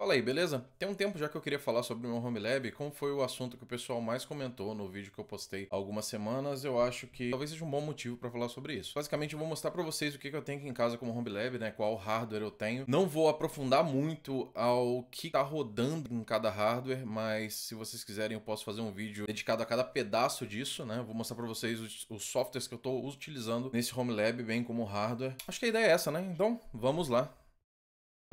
Fala aí, beleza? Tem um tempo já que eu queria falar sobre o meu Home Lab, como foi o assunto que o pessoal mais comentou no vídeo que eu postei há algumas semanas, eu acho que talvez seja um bom motivo para falar sobre isso. Basicamente, eu vou mostrar para vocês o que, eu tenho aqui em casa como Home Lab, né, qual hardware eu tenho. Não vou aprofundar muito ao que tá rodando em cada hardware, mas se vocês quiserem eu posso fazer um vídeo dedicado a cada pedaço disso, né? Eu vou mostrar para vocês os, os softwares que eu tô utilizando nesse Home Lab, bem como hardware. Acho que a ideia é essa, né? Então, vamos lá.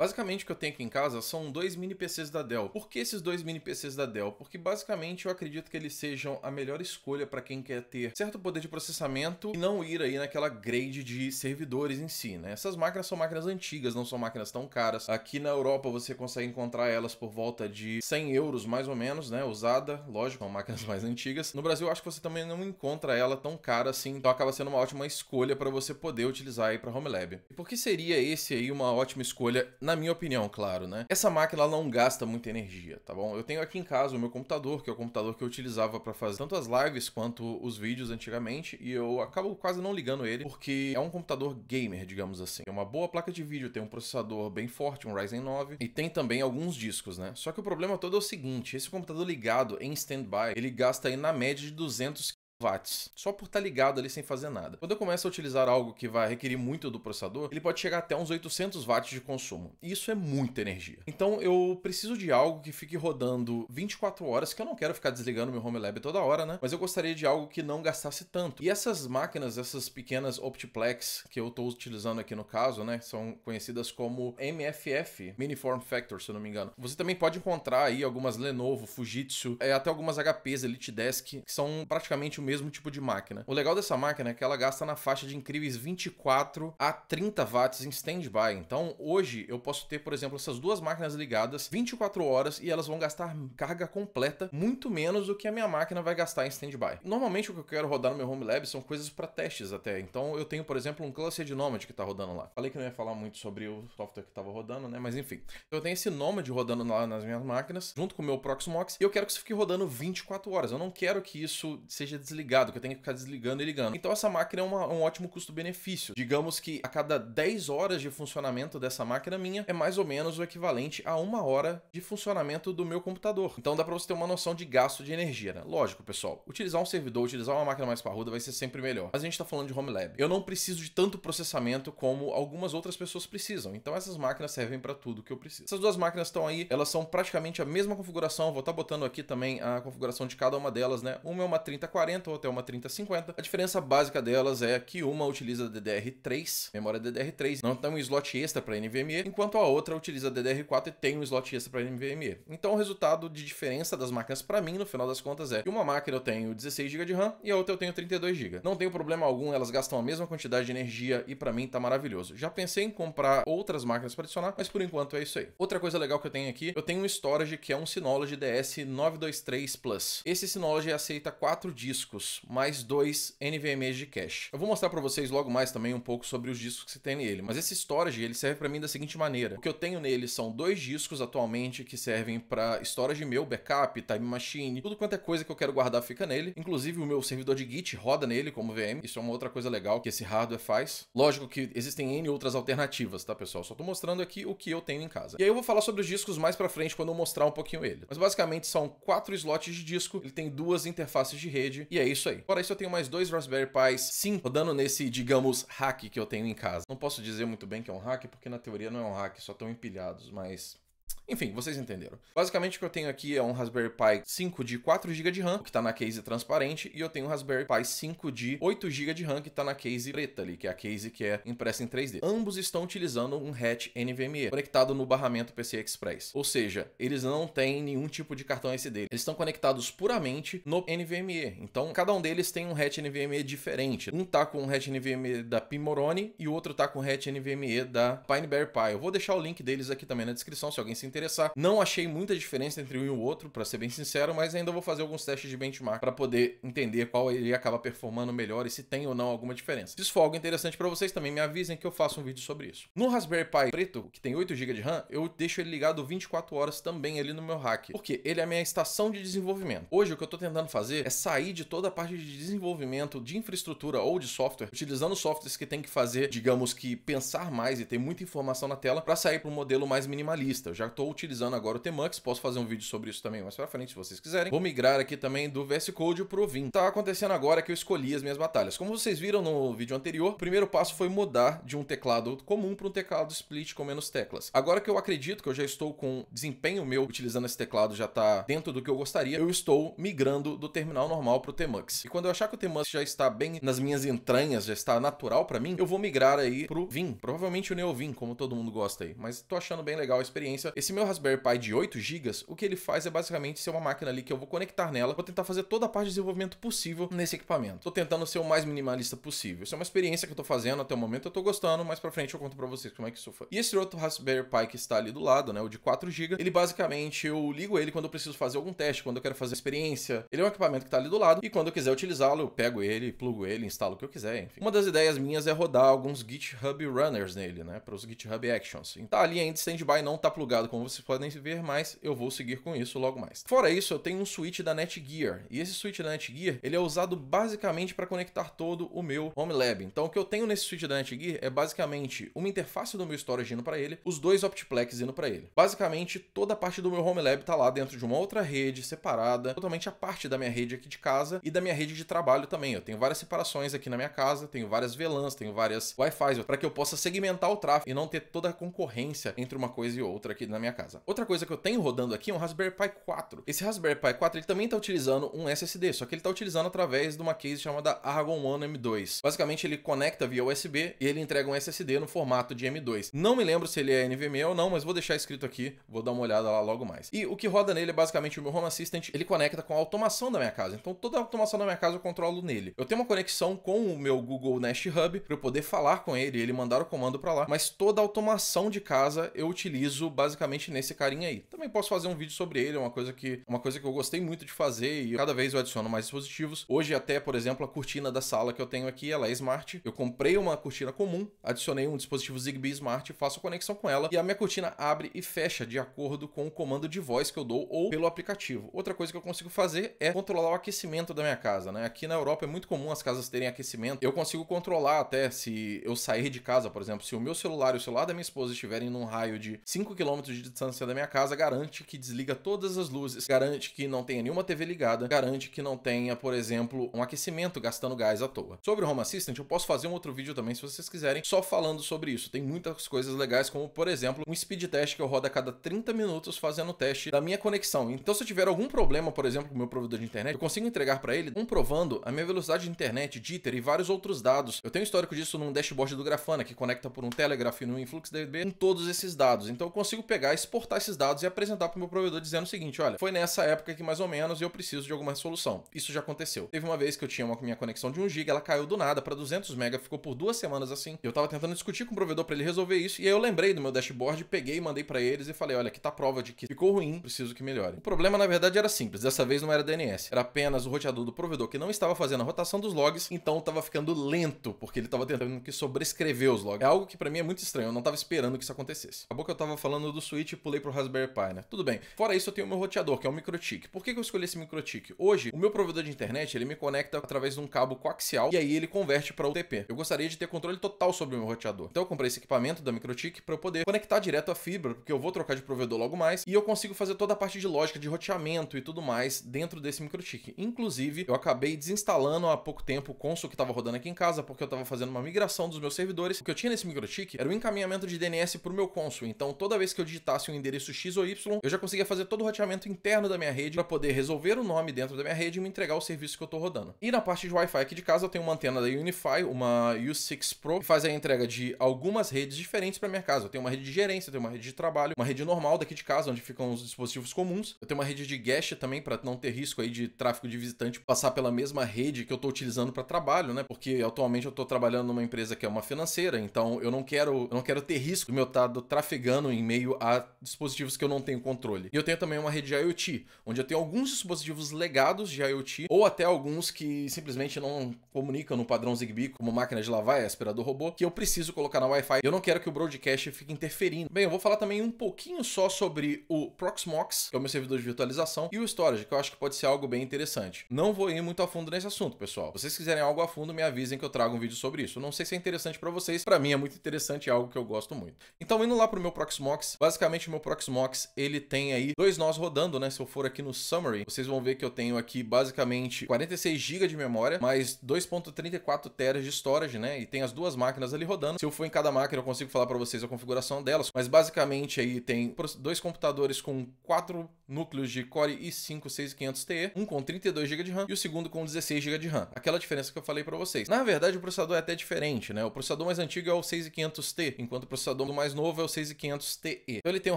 Basicamente o que eu tenho aqui em casa são dois mini PCs da Dell. Por que esses dois mini PCs da Dell? Porque basicamente eu acredito que eles sejam a melhor escolha para quem quer ter certo poder de processamento e não ir aí naquela grade de servidores em si, né? Essas máquinas são máquinas antigas, não são máquinas tão caras. Aqui na Europa você consegue encontrar elas por volta de 100 euros mais ou menos, né? Usada, lógico, são máquinas mais antigas. No Brasil eu acho que você também não encontra ela tão cara assim, então acaba sendo uma ótima escolha para você poder utilizar aí para home lab. E por que seria esse aí uma ótima escolha na minha opinião, claro, né? Essa máquina ela não gasta muita energia, tá bom? Eu tenho aqui em casa o meu computador, que é o computador que eu utilizava para fazer tanto as lives quanto os vídeos antigamente, e eu acabo quase não ligando ele, porque é um computador gamer, digamos assim. É uma boa placa de vídeo, tem um processador bem forte, um Ryzen 9, e tem também alguns discos, né? Só que o problema todo é o seguinte, esse computador ligado em standby, ele gasta aí na média de 200 watts, só por estar tá ligado ali sem fazer nada. Quando eu começo a utilizar algo que vai requerir muito do processador, ele pode chegar até uns 800 watts de consumo. E isso é muita energia. Então eu preciso de algo que fique rodando 24 horas, que eu não quero ficar desligando meu home lab toda hora, né? Mas eu gostaria de algo que não gastasse tanto. E essas máquinas, essas pequenas Optiplex que eu estou utilizando aqui no caso, né, são conhecidas como MFF, Mini Form Factor, se eu não me engano. Você também pode encontrar aí algumas Lenovo, Fujitsu, é, até algumas HPs Elite Desk, que são praticamente o mesmo tipo de máquina. O legal dessa máquina é que ela gasta na faixa de incríveis 24 a 30 watts em standby. Então, hoje eu posso ter, por exemplo, essas duas máquinas ligadas 24 horas e elas vão gastar carga completa muito menos do que a minha máquina vai gastar em standby. Normalmente o que eu quero rodar no meu home lab são coisas para testes até. Então, eu tenho, por exemplo, um cluster de Nomad que está rodando lá. Falei que não ia falar muito sobre o software que estava rodando, né? Mas enfim. Eu tenho esse Nomad rodando lá nas minhas máquinas junto com o meu Proxmox e eu quero que isso fique rodando 24 horas. Eu não quero que isso seja desligado desligado, que eu tenho que ficar desligando e ligando. Então essa máquina é uma, um ótimo custo-benefício. Digamos que a cada 10 horas de funcionamento dessa máquina minha é mais ou menos o equivalente a uma hora de funcionamento do meu computador. Então dá para você ter uma noção de gasto de energia, né? Lógico, pessoal, utilizar um servidor, utilizar uma máquina mais parruda vai ser sempre melhor. Mas a gente está falando de home lab. Eu não preciso de tanto processamento como algumas outras pessoas precisam. Então essas máquinas servem para tudo que eu preciso. Essas duas máquinas estão aí, elas são praticamente a mesma configuração. Vou estar tá botando aqui também a configuração de cada uma delas, né? Uma é uma 3040, 3040 ou até uma 3050. A diferença básica delas é que uma utiliza DDR3, memória DDR3, não tem um slot extra para NVMe, enquanto a outra utiliza DDR4 e tem um slot extra para NVMe. Então o resultado de diferença das máquinas para mim, no final das contas, é que uma máquina eu tenho 16 GB de RAM e a outra eu tenho 32 GB. Não tem problema algum, elas gastam a mesma quantidade de energia e para mim tá maravilhoso. Já pensei em comprar outras máquinas para adicionar, mas por enquanto é isso aí. Outra coisa legal que eu tenho aqui, eu tenho um storage que é um Synology DS923 Plus. Esse Synology aceita quatro discos discos, mais dois NVMe's de cache. Eu vou mostrar para vocês logo mais também um pouco sobre os discos que tem nele, mas esse storage ele serve para mim da seguinte maneira. O que eu tenho nele são dois discos atualmente que servem para storage meu, backup, time machine, tudo quanto é coisa que eu quero guardar fica nele. Inclusive o meu servidor de Git roda nele como VM. Isso é uma outra coisa legal que esse hardware faz. Lógico que existem N outras alternativas, tá pessoal? Só tô mostrando aqui o que eu tenho em casa. E aí eu vou falar sobre os discos mais para frente quando eu mostrar um pouquinho ele. Mas basicamente são quatro slots de disco, ele tem duas interfaces de rede e é isso aí. Fora isso, eu tenho mais dois Raspberry Pis 5 rodando nesse, digamos, hack que eu tenho em casa. Não posso dizer muito bem que é um hack, porque na teoria não é um hack, só estão empilhados, mas enfim, vocês entenderam. Basicamente o que eu tenho aqui é um Raspberry Pi 5 de 4 GB de RAM, que está na case transparente, e eu tenho um Raspberry Pi 5 de 8 GB de RAM, que está na case preta ali, que é a case que é impressa em 3D. Ambos estão utilizando um hatch NVMe, conectado no barramento PC Express. Ou seja, eles não têm nenhum tipo de cartão SD. Eles estão conectados puramente no NVMe. Então, cada um deles tem um hatch NVMe diferente. Um tá com um hatch NVMe da Pimorone e o outro tá com um hatch NVMe da Pineberry Pi. Eu vou deixar o link deles aqui também na descrição, se alguém se interessar interessar. Não achei muita diferença entre um e o outro, para ser bem sincero, mas ainda vou fazer alguns testes de benchmark para poder entender qual ele acaba performando melhor e se tem ou não alguma diferença. Se isso for algo interessante para vocês, também me avisem que eu faço um vídeo sobre isso. No Raspberry Pi preto, que tem 8GB de RAM, eu deixo ele ligado 24 horas também ali no meu rack, porque ele é a minha estação de desenvolvimento. Hoje o que eu estou tentando fazer é sair de toda a parte de desenvolvimento de infraestrutura ou de software, utilizando softwares que tem que fazer, digamos que pensar mais e ter muita informação na tela para sair para um modelo mais minimalista. Eu já estou Estou utilizando agora o Tmux, posso fazer um vídeo sobre isso também mais pra frente, se vocês quiserem. Vou migrar aqui também do VS Code pro Vim. Tá acontecendo agora que eu escolhi as minhas batalhas. Como vocês viram no vídeo anterior, o primeiro passo foi mudar de um teclado comum para um teclado split com menos teclas. Agora que eu acredito que eu já estou com desempenho meu utilizando esse teclado já tá dentro do que eu gostaria, eu estou migrando do terminal normal pro Tmux. E quando eu achar que o Tmux já está bem nas minhas entranhas, já está natural para mim, eu vou migrar aí pro Vim. Provavelmente o Neo Vim, como todo mundo gosta aí. Mas tô achando bem legal a experiência. Esse meu Raspberry Pi de 8 GB, o que ele faz é basicamente ser uma máquina ali que eu vou conectar nela, vou tentar fazer toda a parte de desenvolvimento possível nesse equipamento. Tô tentando ser o mais minimalista possível. Isso é uma experiência que eu tô fazendo, até o momento eu tô gostando, mas pra frente eu conto pra vocês como é que isso foi. E esse outro Raspberry Pi que está ali do lado, né, o de 4 GB, ele basicamente, eu ligo ele quando eu preciso fazer algum teste, quando eu quero fazer experiência. Ele é um equipamento que tá ali do lado e quando eu quiser utilizá-lo, eu pego ele, plugo ele, instalo o que eu quiser, enfim. Uma das ideias minhas é rodar alguns GitHub Runners nele, né, para os GitHub Actions. Tá ali ainda stand-by, não tá plugado com como vocês podem ver mais, eu vou seguir com isso logo mais. Fora isso, eu tenho um switch da Netgear, e esse switch da Netgear, ele é usado basicamente para conectar todo o meu Home Lab. Então o que eu tenho nesse switch da Netgear é basicamente uma interface do meu storage indo para ele, os dois Optiplex indo para ele. Basicamente, toda a parte do meu Home Lab está lá dentro de uma outra rede separada, totalmente a parte da minha rede aqui de casa e da minha rede de trabalho também. Eu tenho várias separações aqui na minha casa, tenho várias VLANs, tenho várias Wi-Fi, para que eu possa segmentar o tráfego e não ter toda a concorrência entre uma coisa e outra aqui na minha minha casa. Outra coisa que eu tenho rodando aqui é um Raspberry Pi 4. Esse Raspberry Pi 4 ele também está utilizando um SSD, só que ele está utilizando através de uma case chamada Argon One M2. Basicamente ele conecta via USB e ele entrega um SSD no formato de M2. Não me lembro se ele é NVMe ou não, mas vou deixar escrito aqui, vou dar uma olhada lá logo mais. E o que roda nele é basicamente o meu Home Assistant, ele conecta com a automação da minha casa. Então toda a automação da minha casa eu controlo nele. Eu tenho uma conexão com o meu Google Nest Hub para eu poder falar com ele, e ele mandar o comando para lá, mas toda a automação de casa eu utilizo basicamente justamente nesse carinha aí. Também posso fazer um vídeo sobre ele, é uma coisa que uma coisa que eu gostei muito de fazer e cada vez eu adiciono mais dispositivos. Hoje até, por exemplo, a cortina da sala que eu tenho aqui, ela é smart. Eu comprei uma cortina comum, adicionei um dispositivo Zigbee Smart, faço a conexão com ela e a minha cortina abre e fecha de acordo com o comando de voz que eu dou ou pelo aplicativo. Outra coisa que eu consigo fazer é controlar o aquecimento da minha casa, né? Aqui na Europa é muito comum as casas terem aquecimento. Eu consigo controlar até se eu sair de casa, por exemplo, se o meu celular e o celular da minha esposa estiverem num raio de 5 km de de distância da minha casa, garante que desliga todas as luzes, garante que não tenha nenhuma TV ligada, garante que não tenha, por exemplo, um aquecimento gastando gás à toa. Sobre o Home Assistant, eu posso fazer um outro vídeo também, se vocês quiserem, só falando sobre isso. Tem muitas coisas legais, como, por exemplo, um speed test que eu rodo a cada 30 minutos fazendo o teste da minha conexão. Então, se eu tiver algum problema, por exemplo, com o meu provedor de internet, eu consigo entregar para ele, comprovando a minha velocidade de internet, jitter e vários outros dados. Eu tenho um histórico disso num dashboard do Grafana, que conecta por um Telegraph e no Influx DB, com todos esses dados. Então, eu consigo pegar exportar esses dados e apresentar para o meu provedor dizendo o seguinte: olha, foi nessa época que mais ou menos eu preciso de alguma resolução. Isso já aconteceu. Teve uma vez que eu tinha uma minha conexão de 1 GB, ela caiu do nada para 200 MB, ficou por duas semanas assim. Eu estava tentando discutir com o provedor para ele resolver isso, e aí eu lembrei do meu dashboard, peguei, mandei para eles e falei: olha, aqui tá a prova de que ficou ruim, preciso que melhore. O problema na verdade era simples, dessa vez não era DNS, era apenas o roteador do provedor que não estava fazendo a rotação dos logs, então estava ficando lento, porque ele estava tentando que sobrescrever os logs. É algo que para mim é muito estranho, eu não estava esperando que isso acontecesse. Acabou que eu estava falando do switch e pulei pro Raspberry Pi, né? Tudo bem. Fora isso, eu tenho o meu roteador, que é o MicroTik. Por que, eu escolhi esse MicroTik? Hoje, o meu provedor de internet, ele me conecta através de um cabo coaxial e aí ele converte para UTP. Eu gostaria de ter controle total sobre o meu roteador. Então eu comprei esse equipamento da MicroTik para eu poder conectar direto à fibra, porque eu vou trocar de provedor logo mais, e eu consigo fazer toda a parte de lógica de roteamento e tudo mais dentro desse MicroTik. Inclusive, eu acabei desinstalando há pouco tempo o console que estava rodando aqui em casa, porque eu estava fazendo uma migração dos meus servidores. O que eu tinha nesse MicroTik. era o encaminhamento de DNS para o meu console. Então, toda vez que eu digitasse passasse um endereço X ou Y, eu já conseguia fazer todo o roteamento interno da minha rede para poder resolver o nome dentro da minha rede e me entregar o serviço que eu estou rodando. E na parte de Wi-Fi aqui de casa, eu tenho uma antena da Unify, uma U6 Pro, que faz a entrega de algumas redes diferentes para minha casa. Eu tenho uma rede de gerência, eu tenho uma rede de trabalho, uma rede normal daqui de casa, onde ficam os dispositivos comuns. Eu tenho uma rede de guest também, para não ter risco aí de tráfego de visitante passar pela mesma rede que eu estou utilizando para trabalho, né? Porque atualmente eu estou trabalhando numa empresa que é uma financeira, então eu não quero, eu não quero ter risco do meu estado trafegando em meio a dispositivos que eu não tenho controle. E eu tenho também uma rede de IoT, onde eu tenho alguns dispositivos legados de IoT ou até alguns que simplesmente não comunicam no padrão Zigbee, como máquina de lavar e aspirador robô, que eu preciso colocar na Wi-Fi. Eu não quero que o broadcast fique interferindo. Bem, eu vou falar também um pouquinho só sobre o Proxmox, que é o meu servidor de virtualização, e o Storage, que eu acho que pode ser algo bem interessante. Não vou ir muito a fundo nesse assunto, pessoal. Se vocês quiserem algo a fundo, me avisem que eu trago um vídeo sobre isso. Não sei se é interessante para vocês, para mim é muito interessante, é algo que eu gosto muito. Então, indo lá pro meu Proxmox, basicamente meu Proxmox, ele tem aí dois nós rodando, né? Se eu for aqui no Summary, vocês vão ver que eu tenho aqui basicamente 46 GB de memória, mais 2.34 TB de storage, né? E tem as duas máquinas ali rodando. Se eu for em cada máquina, eu consigo falar para vocês a configuração delas, mas basicamente aí tem dois computadores com quatro núcleos de Core i5 6500 t um com 32 GB de RAM e o segundo com 16 GB de RAM. Aquela diferença que eu falei para vocês. Na verdade, o processador é até diferente, né? O processador mais antigo é o 6500T, enquanto o processador mais novo é o 6500 te Então, ele tem um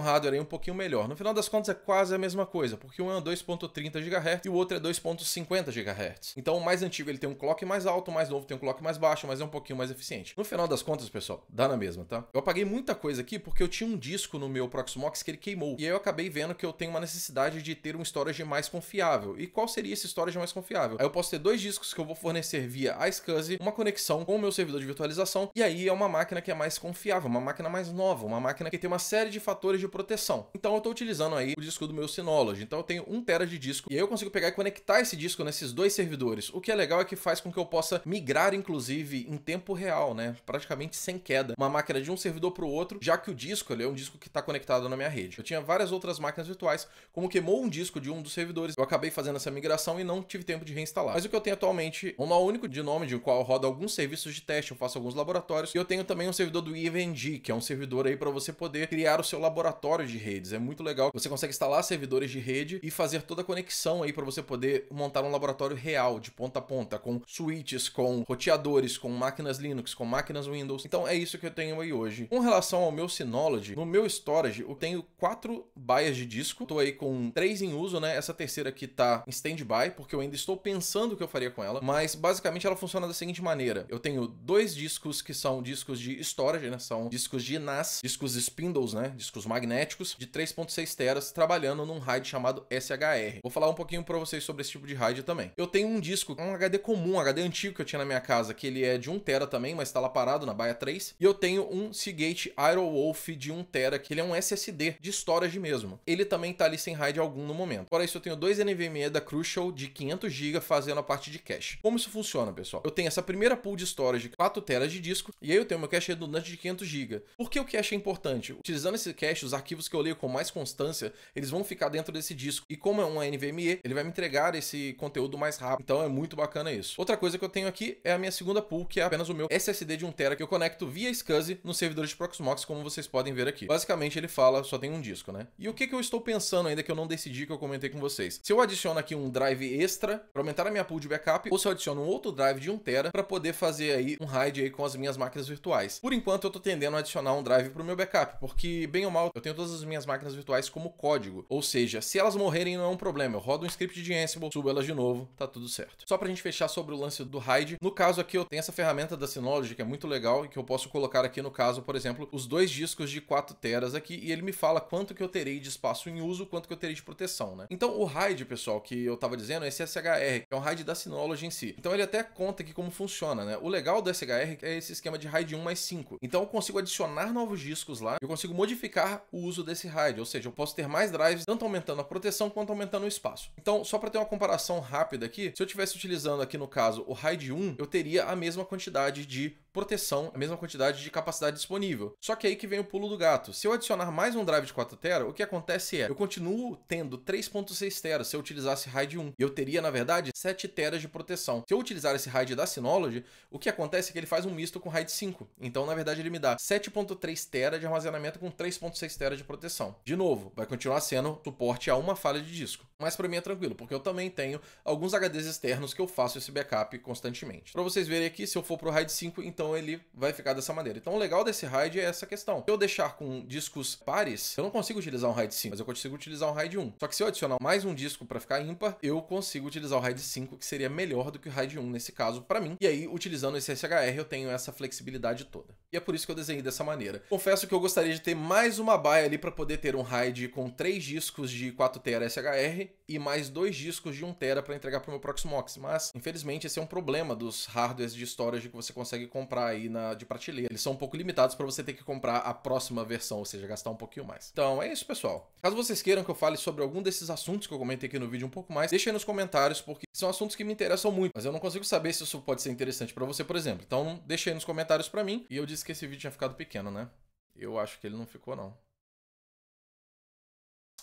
hardware aí um pouquinho melhor. No final das contas é quase a mesma coisa, porque um é 2.30 GHz e o outro é 2.50 GHz. Então o mais antigo ele tem um clock mais alto, o mais novo tem um clock mais baixo, mas é um pouquinho mais eficiente. No final das contas, pessoal, dá na mesma, tá? Eu apaguei muita coisa aqui porque eu tinha um disco no meu Proxmox que ele queimou. E aí eu acabei vendo que eu tenho uma necessidade de ter um storage mais confiável. E qual seria esse storage mais confiável? Aí eu posso ter dois discos que eu vou fornecer via iSCSI, uma conexão com o meu servidor de virtualização, e aí é uma máquina que é mais confiável, uma máquina mais nova, uma máquina que tem uma série de fatores fatores de proteção. Então eu estou utilizando aí o disco do meu Synology. Então eu tenho 1 tera de disco e aí eu consigo pegar e conectar esse disco nesses dois servidores. O que é legal é que faz com que eu possa migrar, inclusive, em tempo real, né? Praticamente sem queda. Uma máquina de um servidor para o outro, já que o disco ele é um disco que está conectado na minha rede. Eu tinha várias outras máquinas virtuais, como queimou um disco de um dos servidores, eu acabei fazendo essa migração e não tive tempo de reinstalar. Mas o que eu tenho atualmente é um nó único de nome de qual roda alguns serviços de teste, eu faço alguns laboratórios, e eu tenho também um servidor do IVNG, que é um servidor aí para você poder criar o seu laboratório laboratório de redes. É muito legal. Você consegue instalar servidores de rede e fazer toda a conexão aí para você poder montar um laboratório real, de ponta a ponta, com switches, com roteadores, com máquinas Linux, com máquinas Windows. Então é isso que eu tenho aí hoje. Com relação ao meu Synology, no meu storage eu tenho quatro baias de disco. Estou aí com três em uso, né? Essa terceira aqui tá em stand-by, porque eu ainda estou pensando o que eu faria com ela. Mas basicamente ela funciona da seguinte maneira: eu tenho dois discos que são discos de storage, né? São discos de NAS, discos spindles, né? Discos magnéticos de 3.6 teras trabalhando num RAID chamado SHR. Vou falar um pouquinho para vocês sobre esse tipo de RAID também. Eu tenho um disco, um HD comum, um HD antigo que eu tinha na minha casa, que ele é de 1 tera também, mas está lá parado na baia 3, e eu tenho um Seagate Iron Wolf de 1 tera, que ele é um SSD de storage mesmo. Ele também está ali sem RAID algum no momento. Fora isso, eu tenho dois NVMe da Crucial de 500 GB fazendo a parte de cache. Como isso funciona, pessoal? Eu tenho essa primeira pool de storage de 4 teras de disco, e aí eu tenho meu cache redundante de 500 GB. Por que o cache é importante? Utilizando esse cache os arquivos que eu leio com mais constância, eles vão ficar dentro desse disco. E como é um NVMe, ele vai me entregar esse conteúdo mais rápido. Então é muito bacana isso. Outra coisa que eu tenho aqui é a minha segunda pool, que é apenas o meu SSD de 1TB que eu conecto via SCSI no servidor de Proxmox, como vocês podem ver aqui. Basicamente ele fala, só tem um disco, né? E o que, que eu estou pensando ainda que eu não decidi que eu comentei com vocês? Se eu adiciono aqui um drive extra para aumentar a minha pool de backup, ou se eu adiciono um outro drive de 1TB para poder fazer aí um RAID aí com as minhas máquinas virtuais. Por enquanto eu estou tendendo a adicionar um drive para o meu backup, porque bem ou mal eu tenho todas as minhas máquinas virtuais como código. Ou seja, se elas morrerem não é um problema. Eu rodo um script de Ansible, subo elas de novo, tá tudo certo. Só pra gente fechar sobre o lance do hide, no caso aqui eu tenho essa ferramenta da Synology que é muito legal e que eu posso colocar aqui no caso, por exemplo, os dois discos de 4 teras aqui e ele me fala quanto que eu terei de espaço em uso, quanto que eu terei de proteção, né? Então o hide, pessoal, que eu tava dizendo, é esse SHR, que é um hide da Synology em si. Então ele até conta aqui como funciona, né? O legal do SHR é esse esquema de hide 1 mais 5. Então eu consigo adicionar novos discos lá, eu consigo modificar o uso desse RAID, ou seja, eu posso ter mais drives, tanto aumentando a proteção quanto aumentando o espaço. Então, só para ter uma comparação rápida aqui, se eu estivesse utilizando aqui no caso o RAID 1, eu teria a mesma quantidade de proteção, a mesma quantidade de capacidade disponível. Só que aí que vem o pulo do gato. Se eu adicionar mais um drive de 4 tera, o que acontece é, eu continuo tendo 3.6 tera se eu utilizasse RAID 1. Eu teria, na verdade, 7 tb de proteção. Se eu utilizar esse RAID da Synology, o que acontece é que ele faz um misto com RAID 5. Então, na verdade, ele me dá 7.3 tera de armazenamento com 3.6 tera de proteção. De novo, vai continuar sendo suporte a uma falha de disco. Mas para mim é tranquilo, porque eu também tenho alguns HDs externos que eu faço esse backup constantemente. Para vocês verem aqui, se eu for pro RAID 5, então então ele vai ficar dessa maneira. Então o legal desse RAID é essa questão. Se eu deixar com discos pares, eu não consigo utilizar um RAID 5, mas eu consigo utilizar um RAID 1. Só que se eu adicionar mais um disco para ficar ímpar, eu consigo utilizar o RAID 5, que seria melhor do que o RAID 1 nesse caso para mim. E aí, utilizando esse SHR, eu tenho essa flexibilidade toda. E é por isso que eu desenhei dessa maneira. Confesso que eu gostaria de ter mais uma baia ali para poder ter um RAID com três discos de 4TB SHR e mais dois discos de 1TB para entregar para o meu Proxmox, mas infelizmente esse é um problema dos hardwares de storage que você consegue comprar comprar aí na, de prateleira. Eles são um pouco limitados para você ter que comprar a próxima versão, ou seja, gastar um pouquinho mais. Então é isso, pessoal. Caso vocês queiram que eu fale sobre algum desses assuntos que eu comentei aqui no vídeo um pouco mais, deixa aí nos comentários, porque são assuntos que me interessam muito, mas eu não consigo saber se isso pode ser interessante para você, por exemplo. Então deixa aí nos comentários para mim. E eu disse que esse vídeo tinha ficado pequeno, né? Eu acho que ele não ficou, não.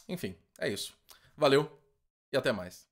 Enfim, é isso. Valeu e até mais.